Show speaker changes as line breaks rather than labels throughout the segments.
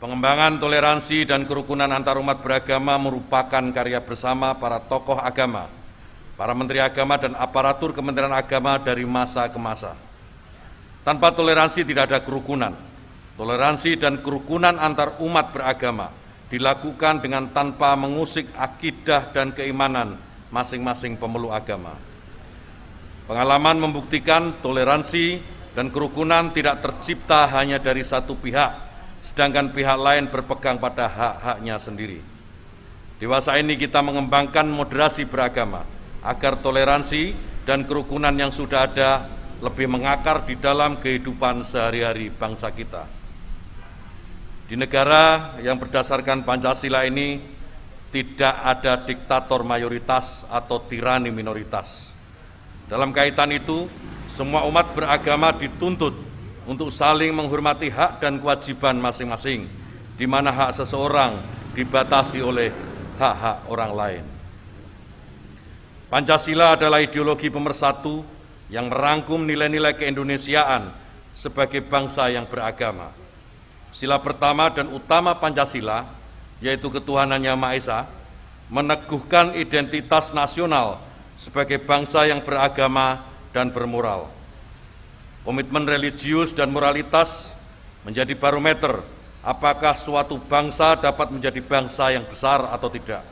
Pengembangan toleransi dan kerukunan antarumat beragama merupakan karya bersama para tokoh agama, para menteri agama dan aparatur Kementerian Agama dari masa ke masa. Tanpa toleransi tidak ada kerukunan. Toleransi dan kerukunan antar umat beragama dilakukan dengan tanpa mengusik akidah dan keimanan masing-masing pemeluk agama. Pengalaman membuktikan toleransi dan kerukunan tidak tercipta hanya dari satu pihak, sedangkan pihak lain berpegang pada hak-haknya sendiri. Dewasa ini kita mengembangkan moderasi beragama agar toleransi dan kerukunan yang sudah ada lebih mengakar di dalam kehidupan sehari-hari bangsa kita. Di negara yang berdasarkan Pancasila ini tidak ada diktator mayoritas atau tirani minoritas. Dalam kaitan itu, semua umat beragama dituntut untuk saling menghormati hak dan kewajiban masing-masing, di mana hak seseorang dibatasi oleh hak-hak orang lain. Pancasila adalah ideologi pemersatu yang merangkum nilai-nilai keindonesiaan sebagai bangsa yang beragama. Sila pertama dan utama Pancasila, yaitu ketuhanan Yang Maha Esa, meneguhkan identitas nasional sebagai bangsa yang beragama dan bermoral Komitmen religius dan moralitas menjadi barometer apakah suatu bangsa dapat menjadi bangsa yang besar atau tidak.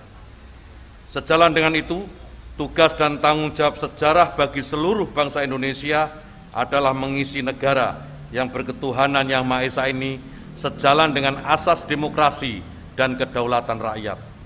Sejalan dengan itu, tugas dan tanggung jawab sejarah bagi seluruh bangsa Indonesia adalah mengisi negara yang berketuhanan yang Maha Esa ini sejalan dengan asas demokrasi dan kedaulatan rakyat.